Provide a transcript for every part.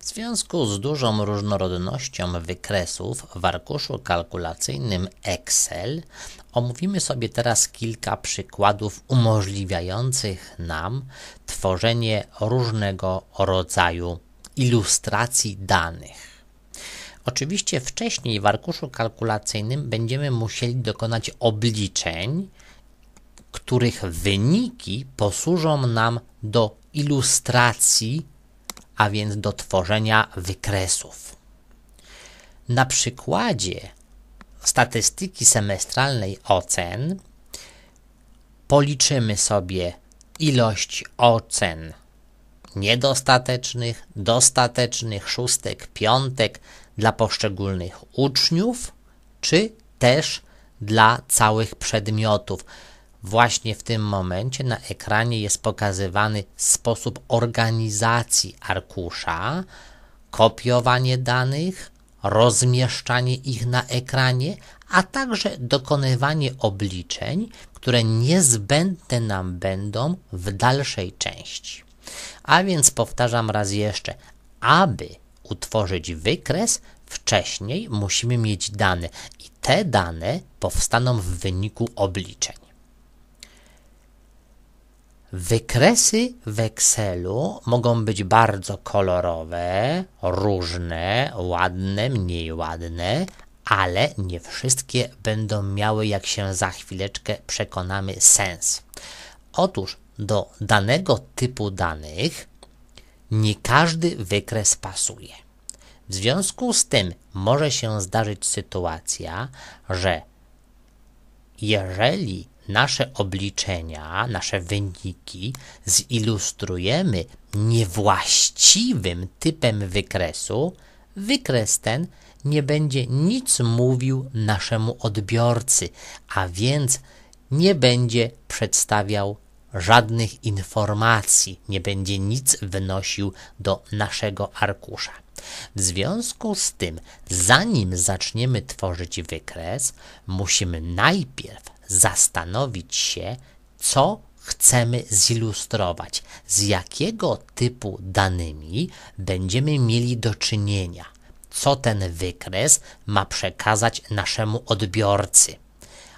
W związku z dużą różnorodnością wykresów w arkuszu kalkulacyjnym Excel omówimy sobie teraz kilka przykładów umożliwiających nam tworzenie różnego rodzaju ilustracji danych. Oczywiście wcześniej w arkuszu kalkulacyjnym będziemy musieli dokonać obliczeń, których wyniki posłużą nam do ilustracji a więc do tworzenia wykresów. Na przykładzie statystyki semestralnej ocen policzymy sobie ilość ocen niedostatecznych, dostatecznych, szóstek, piątek dla poszczególnych uczniów, czy też dla całych przedmiotów. Właśnie w tym momencie na ekranie jest pokazywany sposób organizacji arkusza, kopiowanie danych, rozmieszczanie ich na ekranie, a także dokonywanie obliczeń, które niezbędne nam będą w dalszej części. A więc powtarzam raz jeszcze, aby utworzyć wykres, wcześniej musimy mieć dane i te dane powstaną w wyniku obliczeń. Wykresy wekselu mogą być bardzo kolorowe, różne, ładne, mniej ładne, ale nie wszystkie będą miały, jak się za chwileczkę przekonamy, sens. Otóż do danego typu danych nie każdy wykres pasuje. W związku z tym może się zdarzyć sytuacja, że jeżeli nasze obliczenia, nasze wyniki zilustrujemy niewłaściwym typem wykresu, wykres ten nie będzie nic mówił naszemu odbiorcy, a więc nie będzie przedstawiał żadnych informacji, nie będzie nic wnosił do naszego arkusza. W związku z tym, zanim zaczniemy tworzyć wykres, musimy najpierw zastanowić się, co chcemy zilustrować, z jakiego typu danymi będziemy mieli do czynienia, co ten wykres ma przekazać naszemu odbiorcy.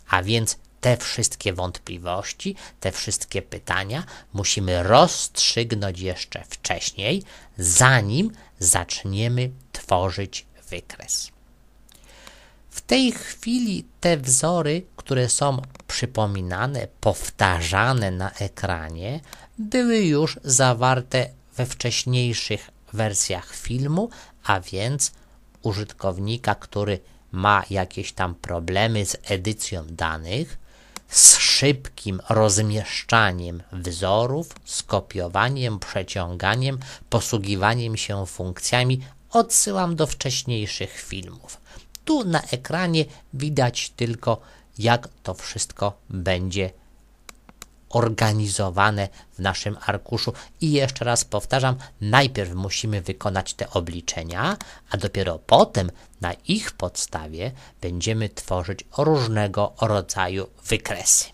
A więc te wszystkie wątpliwości, te wszystkie pytania musimy rozstrzygnąć jeszcze wcześniej, zanim zaczniemy tworzyć wykres. W tej chwili te wzory, które są przypominane, powtarzane na ekranie, były już zawarte we wcześniejszych wersjach filmu, a więc użytkownika, który ma jakieś tam problemy z edycją danych, z szybkim rozmieszczaniem wzorów, skopiowaniem, przeciąganiem, posługiwaniem się funkcjami, odsyłam do wcześniejszych filmów. Tu na ekranie widać tylko, jak to wszystko będzie organizowane w naszym arkuszu. I jeszcze raz powtarzam, najpierw musimy wykonać te obliczenia, a dopiero potem na ich podstawie będziemy tworzyć różnego rodzaju wykresy.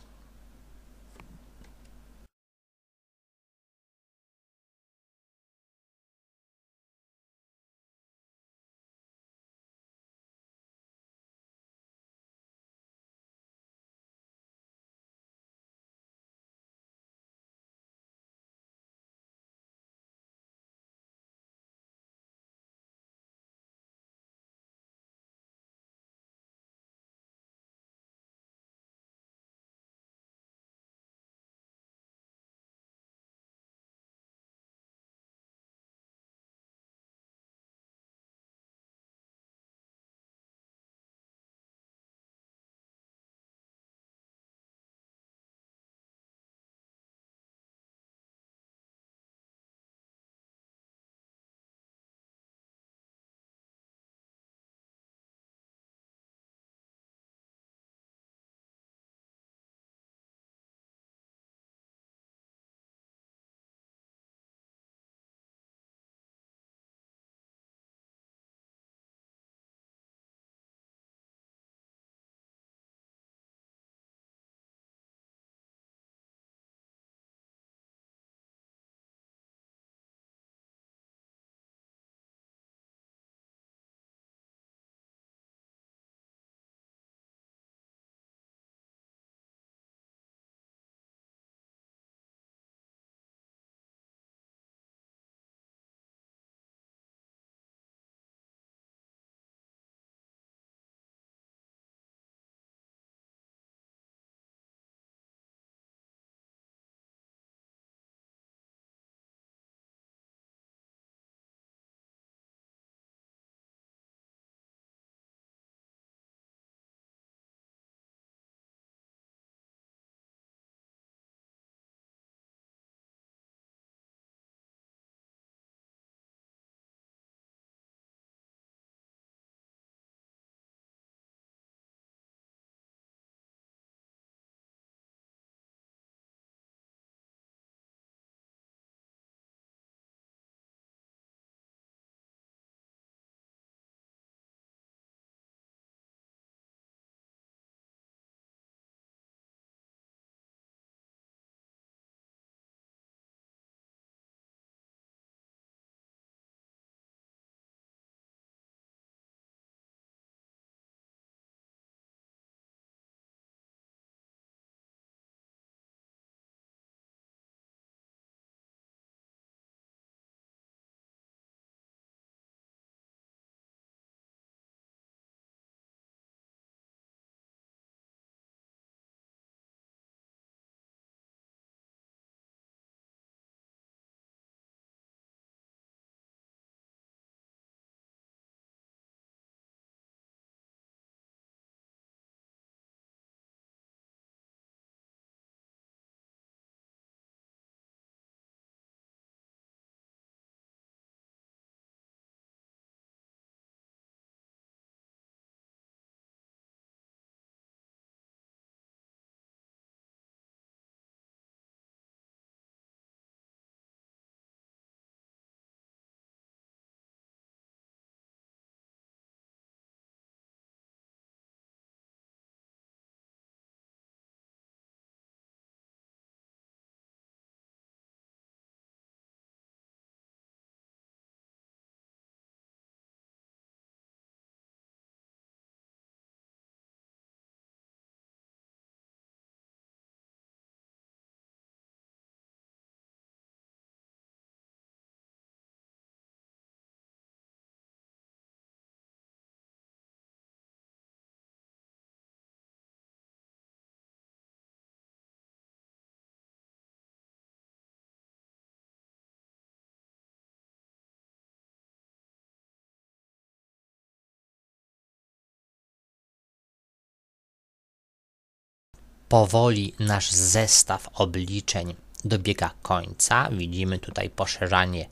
powoli nasz zestaw obliczeń dobiega końca. Widzimy tutaj poszerzanie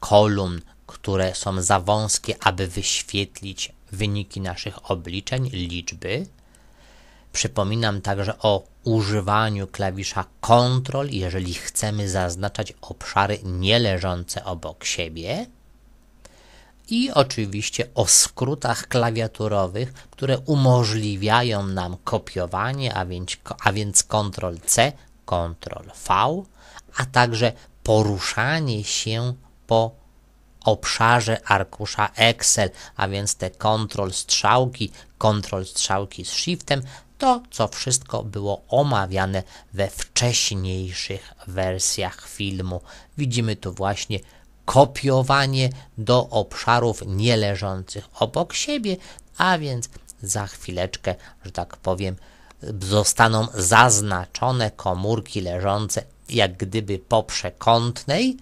kolumn, które są za wąskie, aby wyświetlić wyniki naszych obliczeń, liczby. Przypominam także o używaniu klawisza Ctrl, jeżeli chcemy zaznaczać obszary nieleżące obok siebie i oczywiście o skrótach klawiaturowych, które umożliwiają nam kopiowanie, a więc, a więc Ctrl C, Ctrl V, a także poruszanie się po obszarze arkusza Excel, a więc te Ctrl strzałki, Ctrl strzałki z Shiftem, to co wszystko było omawiane we wcześniejszych wersjach filmu. Widzimy tu właśnie kopiowanie do obszarów nieleżących obok siebie, a więc za chwileczkę, że tak powiem, zostaną zaznaczone komórki leżące jak gdyby po przekątnej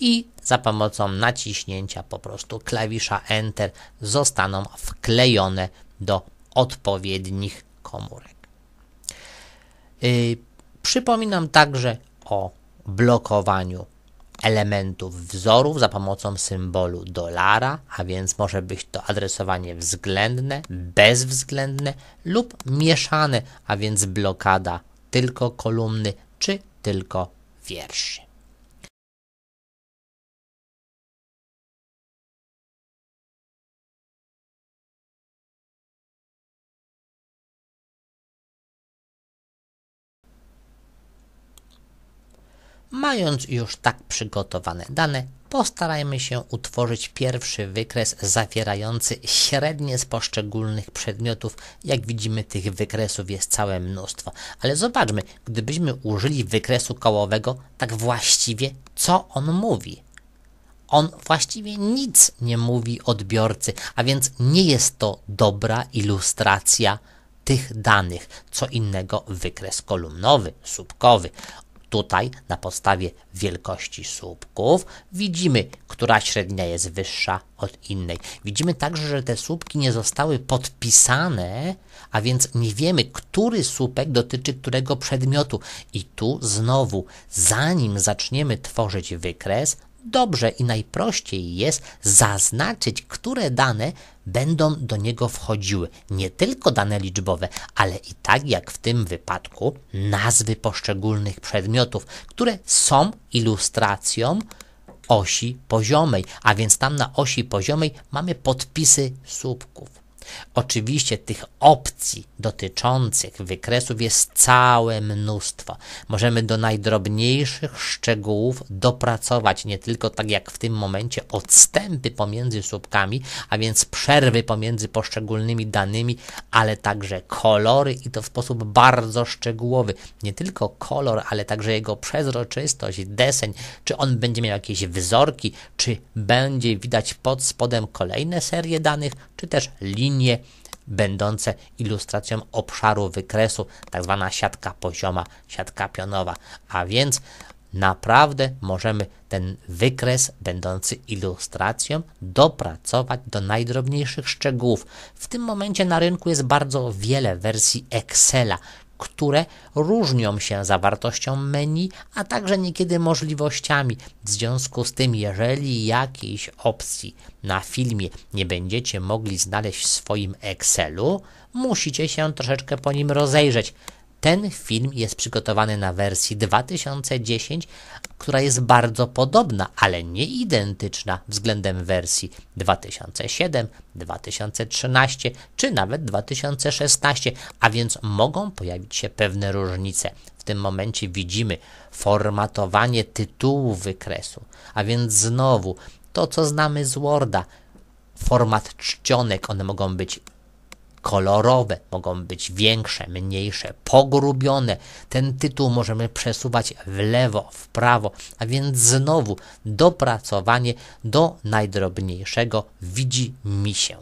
i za pomocą naciśnięcia po prostu klawisza Enter zostaną wklejone do odpowiednich komórek. Yy, przypominam także o blokowaniu elementów wzorów za pomocą symbolu dolara, a więc może być to adresowanie względne, bezwzględne lub mieszane, a więc blokada tylko kolumny czy tylko wierszy. Mając już tak przygotowane dane, postarajmy się utworzyć pierwszy wykres zawierający średnie z poszczególnych przedmiotów. Jak widzimy, tych wykresów jest całe mnóstwo. Ale zobaczmy, gdybyśmy użyli wykresu kołowego, tak właściwie co on mówi? on właściwie nic nie mówi odbiorcy, a więc nie jest to dobra ilustracja tych danych. Co innego wykres kolumnowy, słupkowy. Tutaj na podstawie wielkości słupków widzimy, która średnia jest wyższa od innej. Widzimy także, że te słupki nie zostały podpisane, a więc nie wiemy, który słupek dotyczy którego przedmiotu. I tu znowu, zanim zaczniemy tworzyć wykres, dobrze i najprościej jest zaznaczyć, które dane będą do niego wchodziły. Nie tylko dane liczbowe, ale i tak jak w tym wypadku nazwy poszczególnych przedmiotów, które są ilustracją osi poziomej, a więc tam na osi poziomej mamy podpisy słupków. Oczywiście tych opcji dotyczących wykresów jest całe mnóstwo. Możemy do najdrobniejszych szczegółów dopracować nie tylko tak jak w tym momencie odstępy pomiędzy słupkami, a więc przerwy pomiędzy poszczególnymi danymi, ale także kolory i to w sposób bardzo szczegółowy. Nie tylko kolor, ale także jego przezroczystość, deseń, czy on będzie miał jakieś wzorki, czy będzie widać pod spodem kolejne serie danych, czy też linie linie będące ilustracją obszaru wykresu, tak zwana siatka pozioma, siatka pionowa, a więc naprawdę możemy ten wykres będący ilustracją dopracować do najdrobniejszych szczegółów. W tym momencie na rynku jest bardzo wiele wersji Excela, które różnią się zawartością menu, a także niekiedy możliwościami. W związku z tym, jeżeli jakiejś opcji na filmie nie będziecie mogli znaleźć w swoim Excelu, musicie się troszeczkę po nim rozejrzeć. Ten film jest przygotowany na wersji 2010, która jest bardzo podobna, ale nie identyczna względem wersji 2007, 2013 czy nawet 2016, a więc mogą pojawić się pewne różnice. W tym momencie widzimy formatowanie tytułu wykresu, a więc znowu to, co znamy z Worda, format czcionek, one mogą być kolorowe, mogą być większe, mniejsze, pogrubione. Ten tytuł możemy przesuwać w lewo, w prawo, a więc znowu dopracowanie do najdrobniejszego widzi mi się.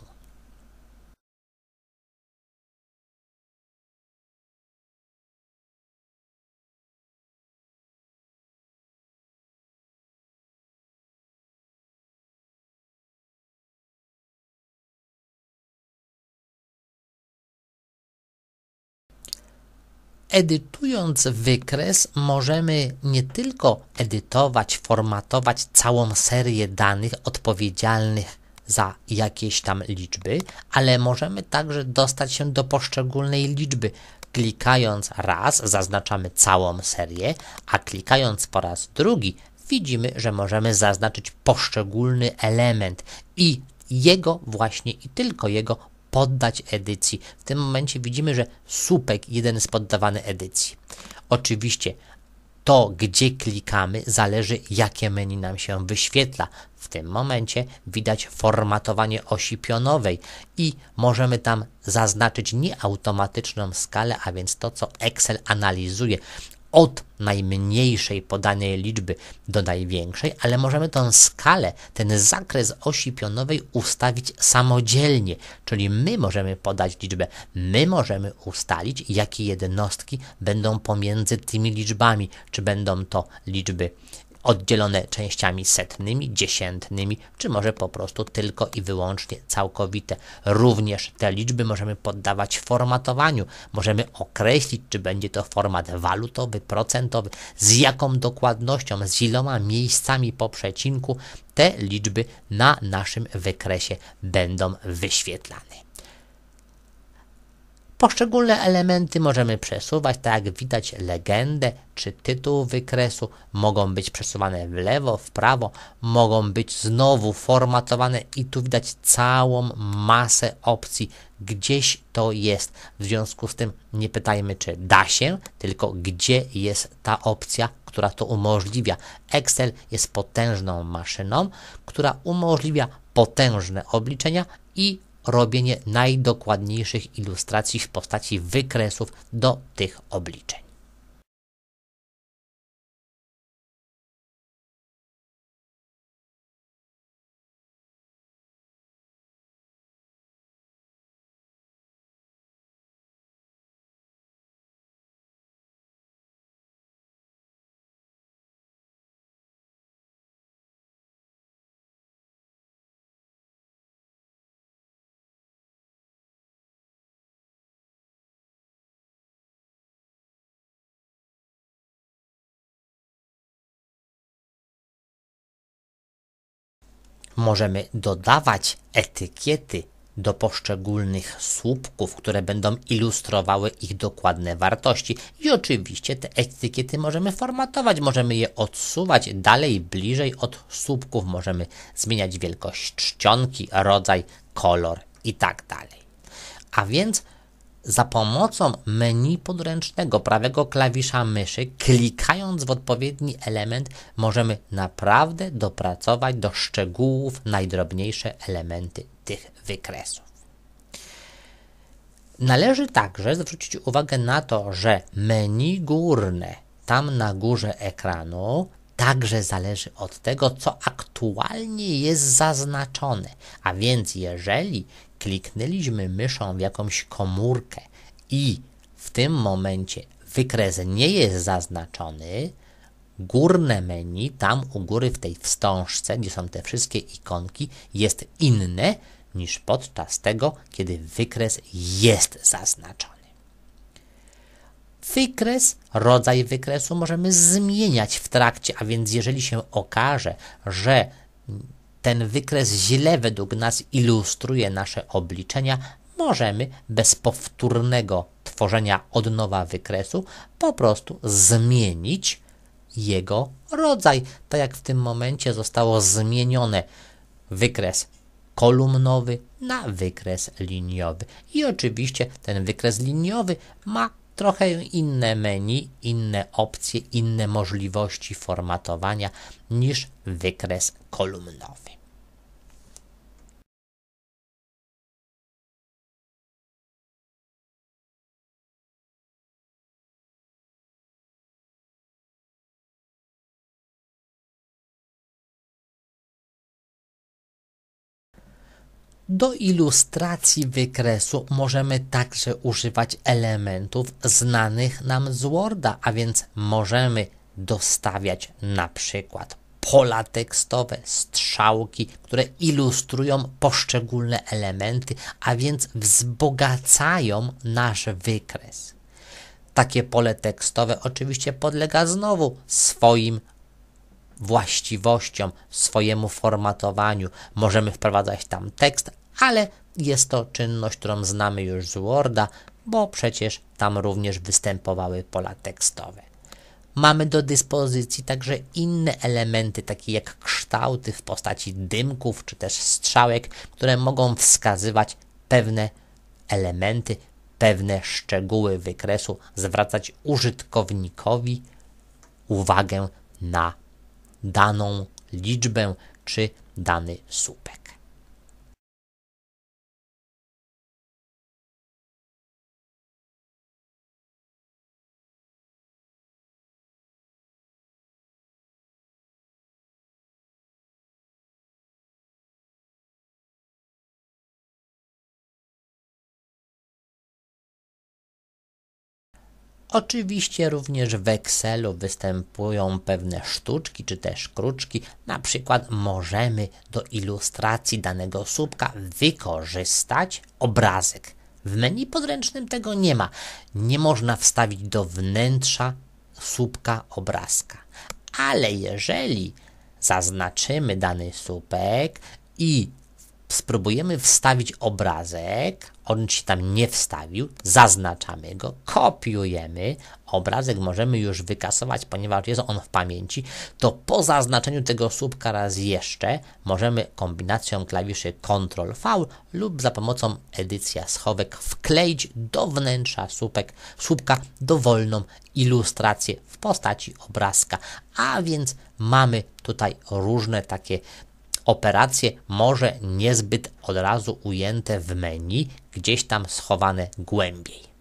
edytując wykres możemy nie tylko edytować, formatować całą serię danych odpowiedzialnych za jakieś tam liczby, ale możemy także dostać się do poszczególnej liczby. Klikając raz zaznaczamy całą serię, a klikając po raz drugi widzimy, że możemy zaznaczyć poszczególny element i jego właśnie i tylko jego poddać edycji. W tym momencie widzimy, że słupek jeden jest poddawany edycji. Oczywiście to, gdzie klikamy, zależy, jakie menu nam się wyświetla. W tym momencie widać formatowanie osi pionowej i możemy tam zaznaczyć nieautomatyczną skalę, a więc to, co Excel analizuje od najmniejszej podanej liczby do największej, ale możemy tę skalę, ten zakres osi pionowej ustawić samodzielnie, czyli my możemy podać liczbę, my możemy ustalić, jakie jednostki będą pomiędzy tymi liczbami, czy będą to liczby oddzielone częściami setnymi, dziesiętnymi, czy może po prostu tylko i wyłącznie całkowite. Również te liczby możemy poddawać formatowaniu. Możemy określić, czy będzie to format walutowy, procentowy, z jaką dokładnością, z iloma miejscami po przecinku te liczby na naszym wykresie będą wyświetlane. Poszczególne elementy możemy przesuwać, tak jak widać legendę czy tytuł wykresu, mogą być przesuwane w lewo, w prawo, mogą być znowu formatowane i tu widać całą masę opcji, gdzieś to jest. W związku z tym nie pytajmy czy da się, tylko gdzie jest ta opcja, która to umożliwia. Excel jest potężną maszyną, która umożliwia potężne obliczenia i robienie najdokładniejszych ilustracji w postaci wykresów do tych obliczeń. możemy dodawać etykiety do poszczególnych słupków, które będą ilustrowały ich dokładne wartości. I oczywiście te etykiety możemy formatować, możemy je odsuwać dalej, bliżej od słupków, możemy zmieniać wielkość czcionki, rodzaj, kolor i tak dalej. A więc za pomocą menu podręcznego prawego klawisza myszy, klikając w odpowiedni element, możemy naprawdę dopracować do szczegółów najdrobniejsze elementy tych wykresów. Należy także zwrócić uwagę na to, że menu górne, tam na górze ekranu, także zależy od tego, co aktualnie jest zaznaczone. A więc jeżeli kliknęliśmy myszą w jakąś komórkę i w tym momencie wykres nie jest zaznaczony, górne menu, tam u góry w tej wstążce, gdzie są te wszystkie ikonki, jest inne niż podczas tego, kiedy wykres jest zaznaczony. Wykres, rodzaj wykresu możemy zmieniać w trakcie, a więc jeżeli się okaże, że ten wykres źle według nas ilustruje nasze obliczenia, możemy bez powtórnego tworzenia od nowa wykresu po prostu zmienić jego rodzaj. Tak jak w tym momencie zostało zmienione wykres kolumnowy na wykres liniowy. I oczywiście ten wykres liniowy ma trochę inne menu, inne opcje, inne możliwości formatowania niż wykres kolumnowy. Do ilustracji wykresu możemy także używać elementów znanych nam z Worda, a więc możemy dostawiać na przykład pola tekstowe, strzałki, które ilustrują poszczególne elementy, a więc wzbogacają nasz wykres. Takie pole tekstowe oczywiście podlega znowu swoim właściwościom, swojemu formatowaniu. Możemy wprowadzać tam tekst, ale jest to czynność, którą znamy już z Worda, bo przecież tam również występowały pola tekstowe. Mamy do dyspozycji także inne elementy, takie jak kształty w postaci dymków czy też strzałek, które mogą wskazywać pewne elementy, pewne szczegóły wykresu, zwracać użytkownikowi uwagę na daną liczbę czy dany słupek. Oczywiście również w Excelu występują pewne sztuczki czy też kruczki, na przykład możemy do ilustracji danego słupka wykorzystać obrazek. W menu podręcznym tego nie ma. Nie można wstawić do wnętrza słupka obrazka. Ale jeżeli zaznaczymy dany słupek i spróbujemy wstawić obrazek, on się tam nie wstawił, zaznaczamy go, kopiujemy, obrazek możemy już wykasować, ponieważ jest on w pamięci, to po zaznaczeniu tego słupka raz jeszcze możemy kombinacją klawiszy Ctrl V lub za pomocą edycja schowek wkleić do wnętrza słupek, słupka dowolną ilustrację w postaci obrazka, a więc mamy tutaj różne takie operacje może niezbyt od razu ujęte w menu, gdzieś tam schowane głębiej.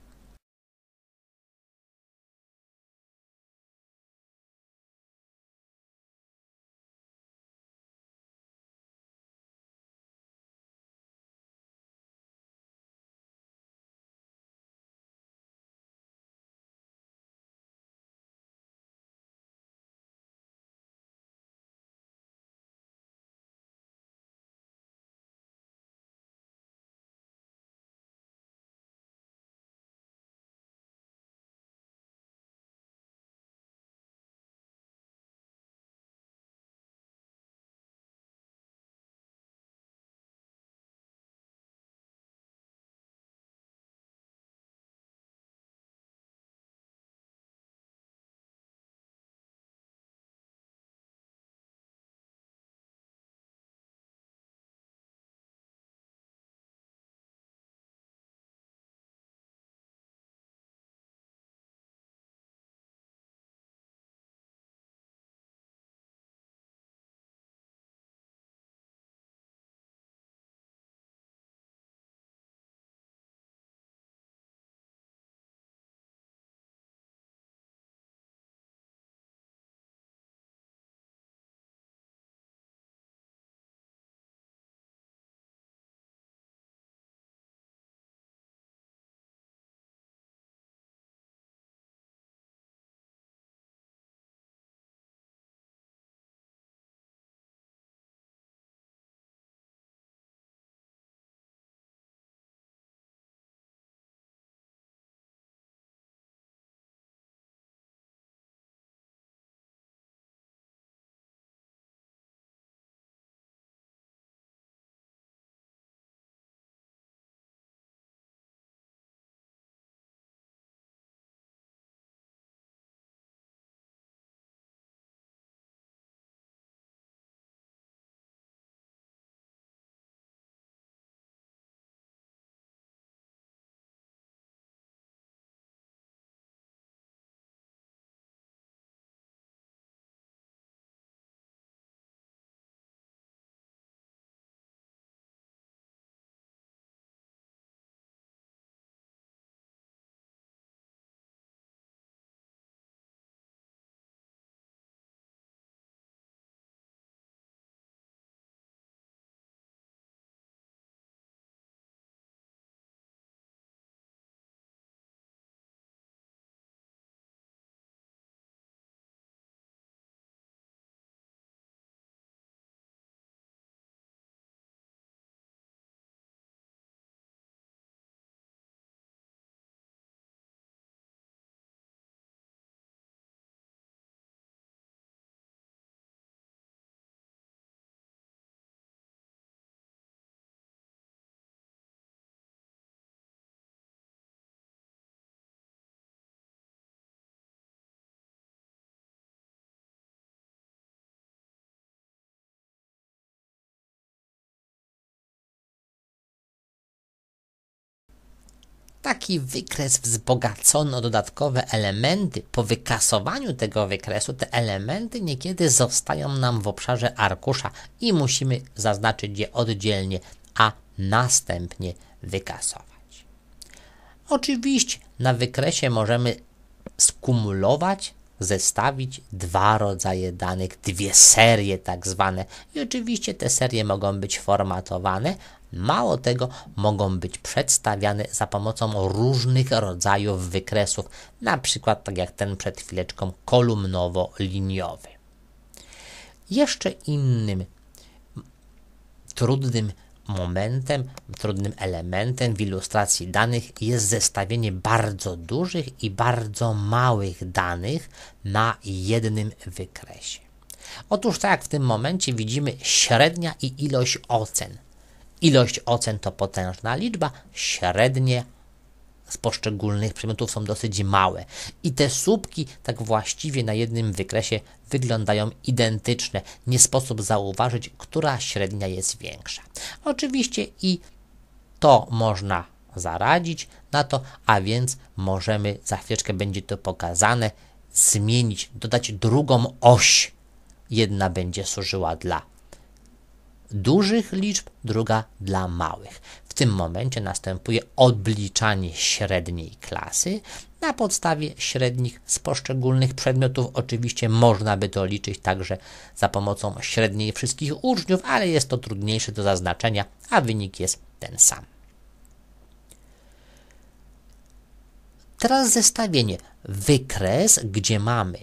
taki wykres wzbogacono dodatkowe elementy. Po wykasowaniu tego wykresu te elementy niekiedy zostają nam w obszarze arkusza i musimy zaznaczyć je oddzielnie, a następnie wykasować. Oczywiście na wykresie możemy skumulować, zestawić dwa rodzaje danych, dwie serie tak zwane i oczywiście te serie mogą być formatowane Mało tego, mogą być przedstawiane za pomocą różnych rodzajów wykresów, na przykład tak jak ten przed chwileczką kolumnowo-liniowy. Jeszcze innym trudnym momentem, trudnym elementem w ilustracji danych jest zestawienie bardzo dużych i bardzo małych danych na jednym wykresie. Otóż tak jak w tym momencie widzimy średnia i ilość ocen. Ilość ocen to potężna liczba, średnie z poszczególnych przedmiotów są dosyć małe. I te słupki tak właściwie na jednym wykresie wyglądają identyczne. Nie sposób zauważyć, która średnia jest większa. Oczywiście i to można zaradzić na to, a więc możemy, za chwileczkę będzie to pokazane, zmienić, dodać drugą oś. Jedna będzie służyła dla dużych liczb, druga dla małych. W tym momencie następuje odliczanie średniej klasy. Na podstawie średnich z poszczególnych przedmiotów oczywiście można by to liczyć także za pomocą średniej wszystkich uczniów, ale jest to trudniejsze do zaznaczenia, a wynik jest ten sam. Teraz zestawienie. Wykres, gdzie mamy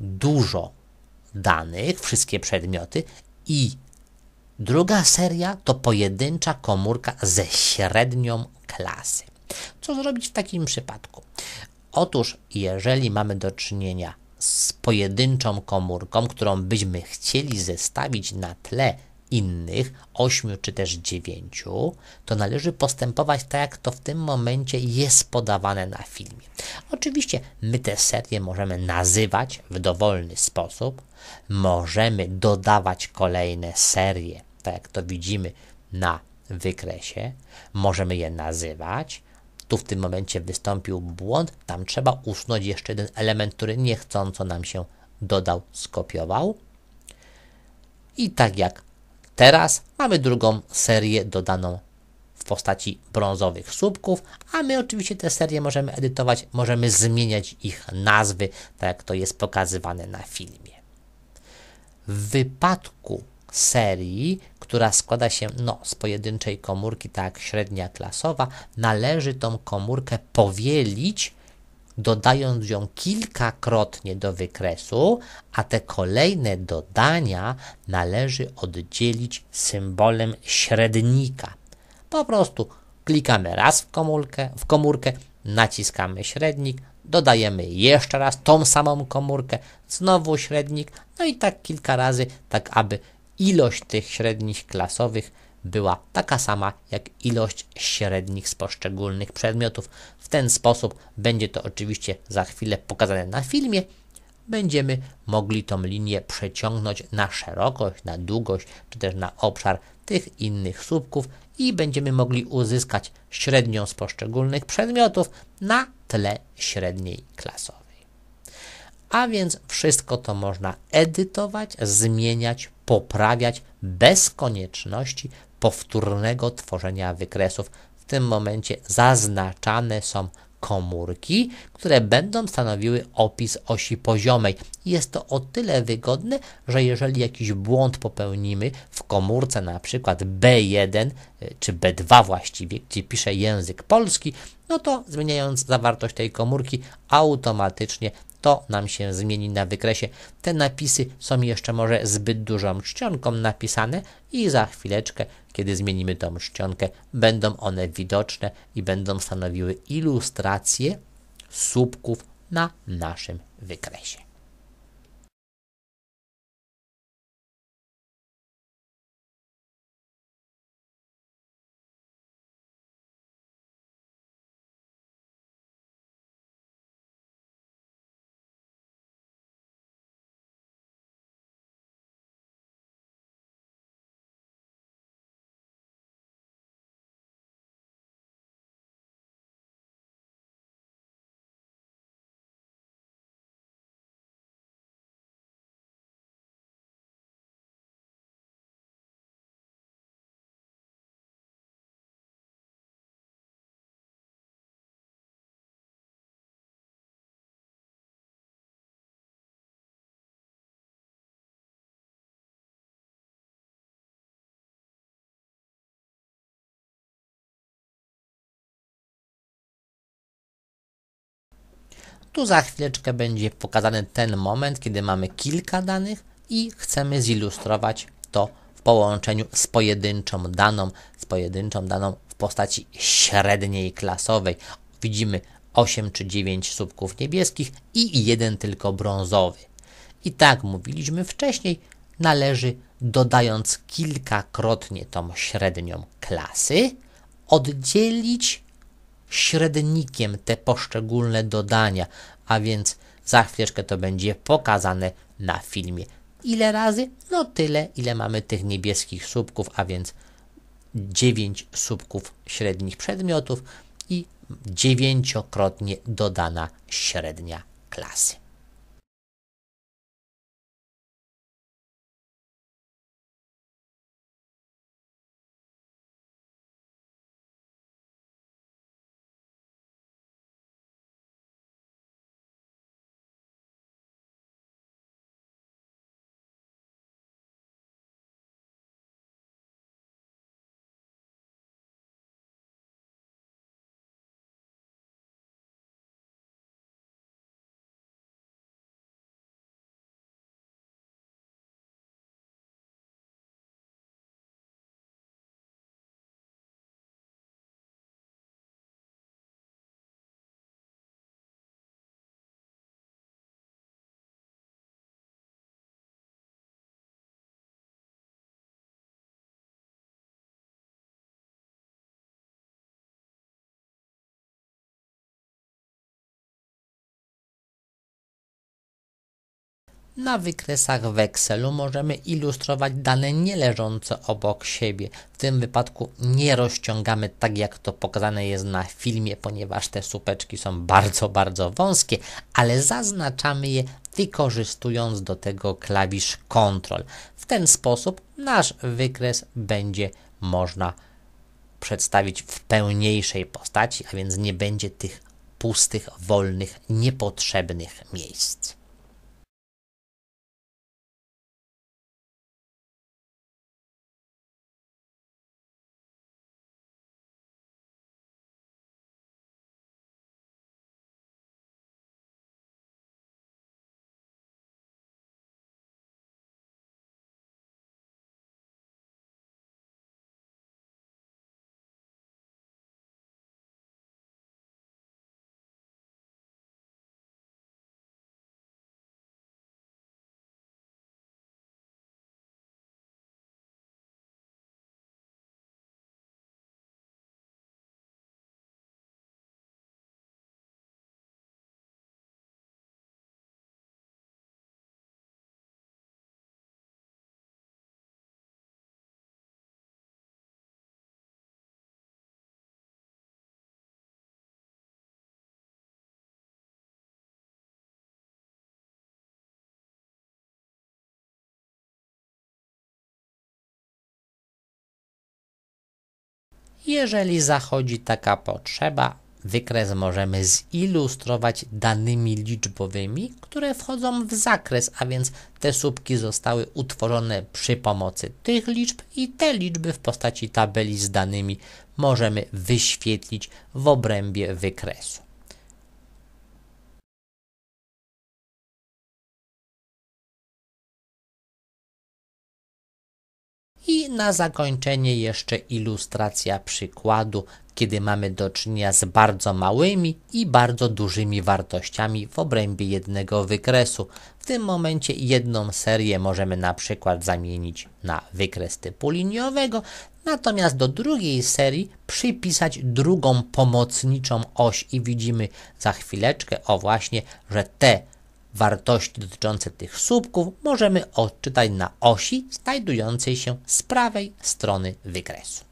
dużo danych, wszystkie przedmioty i Druga seria to pojedyncza komórka ze średnią klasy. Co zrobić w takim przypadku? Otóż, jeżeli mamy do czynienia z pojedynczą komórką, którą byśmy chcieli zestawić na tle innych, 8 czy też 9, to należy postępować tak, jak to w tym momencie jest podawane na filmie. Oczywiście my te serie możemy nazywać w dowolny sposób, możemy dodawać kolejne serie, tak jak to widzimy na wykresie, możemy je nazywać, tu w tym momencie wystąpił błąd, tam trzeba usunąć jeszcze jeden element, który niechcąco nam się dodał, skopiował. I tak jak teraz mamy drugą serię dodaną w postaci brązowych słupków, a my oczywiście te serie możemy edytować, możemy zmieniać ich nazwy, tak jak to jest pokazywane na filmie. W wypadku serii, która składa się no, z pojedynczej komórki, tak średnia klasowa, należy tą komórkę powielić, dodając ją kilkakrotnie do wykresu, a te kolejne dodania należy oddzielić symbolem średnika. Po prostu klikamy raz w komórkę, w komórkę naciskamy średnik, dodajemy jeszcze raz tą samą komórkę, znowu średnik, no i tak kilka razy, tak aby ilość tych średnich klasowych była taka sama jak ilość średnich z poszczególnych przedmiotów. W ten sposób będzie to oczywiście za chwilę pokazane na filmie. Będziemy mogli tą linię przeciągnąć na szerokość, na długość, czy też na obszar tych innych słupków, i będziemy mogli uzyskać średnią z poszczególnych przedmiotów na tle średniej klasowej. A więc wszystko to można edytować, zmieniać, poprawiać bez konieczności powtórnego tworzenia wykresów. W tym momencie zaznaczane są komórki, które będą stanowiły opis osi poziomej. Jest to o tyle wygodne, że jeżeli jakiś błąd popełnimy w komórce na przykład B1 y, czy B2 właściwie, gdzie pisze język polski, no to zmieniając zawartość tej komórki automatycznie to nam się zmieni na wykresie. Te napisy są jeszcze może zbyt dużą czcionką napisane i za chwileczkę kiedy zmienimy tą czcionkę, będą one widoczne i będą stanowiły ilustrację słupków na naszym wykresie. Tu za chwileczkę będzie pokazany ten moment, kiedy mamy kilka danych i chcemy zilustrować to w połączeniu z pojedynczą daną, z pojedynczą daną w postaci średniej klasowej. Widzimy 8 czy 9 słupków niebieskich i jeden tylko brązowy. I tak mówiliśmy wcześniej, należy dodając kilkakrotnie tą średnią klasy, oddzielić średnikiem te poszczególne dodania, a więc za chwileczkę to będzie pokazane na filmie. Ile razy? No tyle, ile mamy tych niebieskich słupków, a więc 9 słupków średnich przedmiotów i dziewięciokrotnie dodana średnia klasy. Na wykresach wekselu możemy ilustrować dane nieleżące obok siebie. W tym wypadku nie rozciągamy tak jak to pokazane jest na filmie, ponieważ te słupeczki są bardzo, bardzo wąskie, ale zaznaczamy je wykorzystując do tego klawisz Ctrl. W ten sposób nasz wykres będzie można przedstawić w pełniejszej postaci, a więc nie będzie tych pustych, wolnych, niepotrzebnych miejsc. Jeżeli zachodzi taka potrzeba, wykres możemy zilustrować danymi liczbowymi, które wchodzą w zakres, a więc te słupki zostały utworzone przy pomocy tych liczb i te liczby w postaci tabeli z danymi możemy wyświetlić w obrębie wykresu. I na zakończenie jeszcze ilustracja przykładu, kiedy mamy do czynienia z bardzo małymi i bardzo dużymi wartościami w obrębie jednego wykresu. W tym momencie jedną serię możemy na przykład zamienić na wykres typu liniowego, natomiast do drugiej serii przypisać drugą pomocniczą oś i widzimy za chwileczkę, o właśnie, że te Wartości dotyczące tych słupków możemy odczytać na osi znajdującej się z prawej strony wykresu.